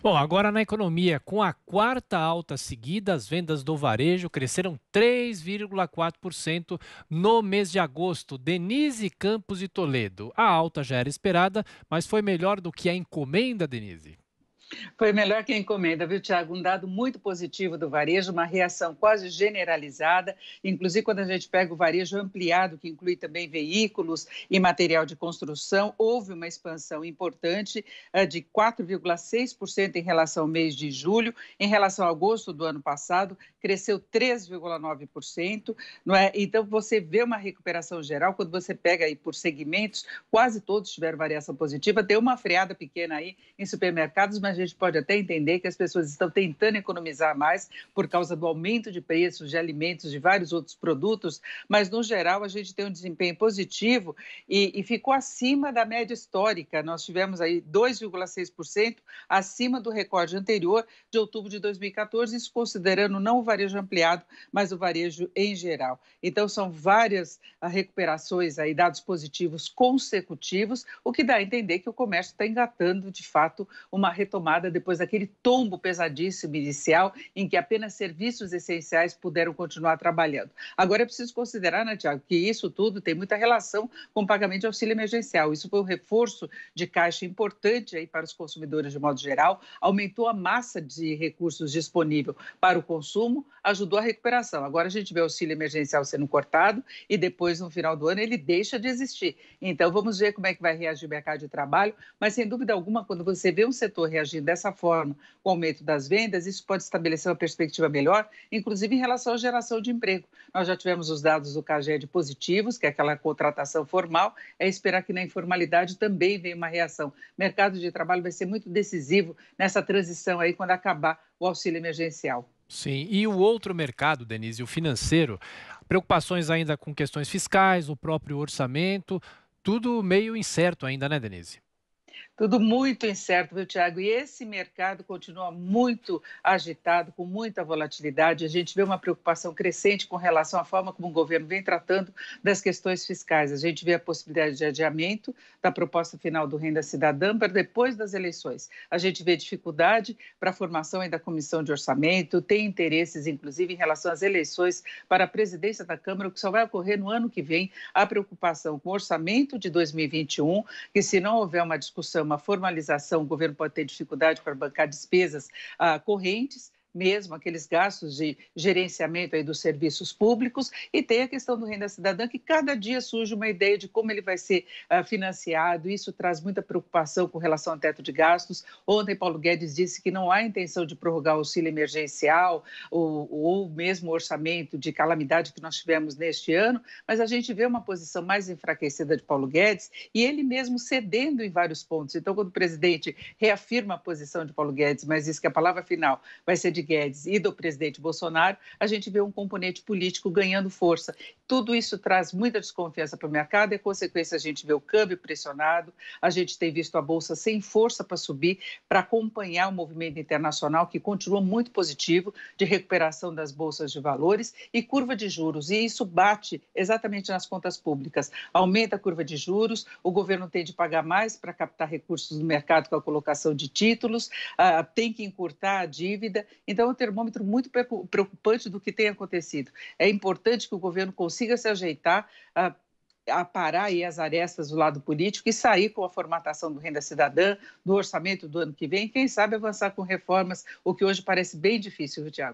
Bom, agora na economia, com a quarta alta seguida, as vendas do varejo cresceram 3,4% no mês de agosto. Denise Campos de Toledo. A alta já era esperada, mas foi melhor do que a encomenda, Denise. Foi melhor que a encomenda, viu, Tiago? Um dado muito positivo do varejo, uma reação quase generalizada, inclusive quando a gente pega o varejo ampliado, que inclui também veículos e material de construção, houve uma expansão importante eh, de 4,6% em relação ao mês de julho, em relação a agosto do ano passado, cresceu 3,9%, não é? Então você vê uma recuperação geral quando você pega aí por segmentos, quase todos tiveram variação positiva, deu uma freada pequena aí em supermercados, mas gente pode até entender que as pessoas estão tentando economizar mais por causa do aumento de preços de alimentos, de vários outros produtos, mas no geral a gente tem um desempenho positivo e, e ficou acima da média histórica. Nós tivemos aí 2,6% acima do recorde anterior de outubro de 2014, isso considerando não o varejo ampliado, mas o varejo em geral. Então são várias ah, recuperações aí, dados positivos consecutivos, o que dá a entender que o comércio está engatando de fato uma retomada retomada depois daquele tombo pesadíssimo inicial, em que apenas serviços essenciais puderam continuar trabalhando. Agora é preciso considerar, né, Tiago, que isso tudo tem muita relação com o pagamento de auxílio emergencial. Isso foi um reforço de caixa importante aí para os consumidores de modo geral, aumentou a massa de recursos disponível para o consumo, ajudou a recuperação. Agora a gente vê o auxílio emergencial sendo cortado e depois, no final do ano, ele deixa de existir. Então, vamos ver como é que vai reagir o mercado de trabalho, mas sem dúvida alguma, quando você vê um setor reagindo dessa forma, o aumento das vendas, isso pode estabelecer uma perspectiva melhor, inclusive em relação à geração de emprego. Nós já tivemos os dados do CAGED positivos, que é aquela contratação formal, é esperar que na informalidade também venha uma reação. O mercado de trabalho vai ser muito decisivo nessa transição aí quando acabar o auxílio emergencial. Sim, e o outro mercado, Denise, o financeiro, preocupações ainda com questões fiscais, o próprio orçamento, tudo meio incerto ainda, né, Denise? Tudo muito incerto, viu, Tiago? E esse mercado continua muito agitado, com muita volatilidade. A gente vê uma preocupação crescente com relação à forma como o governo vem tratando das questões fiscais. A gente vê a possibilidade de adiamento da proposta final do Renda Cidadã para depois das eleições. A gente vê dificuldade para a formação da comissão de orçamento, tem interesses, inclusive, em relação às eleições para a presidência da Câmara, o que só vai ocorrer no ano que vem. A preocupação com o orçamento de 2021, que se não houver uma discussão, discussão, uma formalização, o governo pode ter dificuldade para bancar despesas ah, correntes, mesmo aqueles gastos de gerenciamento aí dos serviços públicos, e tem a questão do renda cidadã, que cada dia surge uma ideia de como ele vai ser uh, financiado, isso traz muita preocupação com relação ao teto de gastos. Ontem, Paulo Guedes disse que não há intenção de prorrogar o auxílio emergencial ou, ou mesmo o orçamento de calamidade que nós tivemos neste ano, mas a gente vê uma posição mais enfraquecida de Paulo Guedes e ele mesmo cedendo em vários pontos. Então, quando o presidente reafirma a posição de Paulo Guedes, mas diz que a palavra final vai ser de Guedes e do presidente Bolsonaro, a gente vê um componente político ganhando força. Tudo isso traz muita desconfiança para o mercado e, consequência, a gente vê o câmbio pressionado, a gente tem visto a bolsa sem força para subir, para acompanhar o movimento internacional, que continua muito positivo, de recuperação das bolsas de valores e curva de juros. E isso bate exatamente nas contas públicas. Aumenta a curva de juros, o governo tem de pagar mais para captar recursos no mercado com a colocação de títulos, ah, tem que encurtar a dívida. Então, é um termômetro muito preocupante do que tem acontecido. É importante que o governo consiga se ajeitar. Uh, a parar aí as arestas do lado político e sair com a formatação do Renda Cidadã, do orçamento do ano que vem, quem sabe avançar com reformas, o que hoje parece bem difícil, Tiago.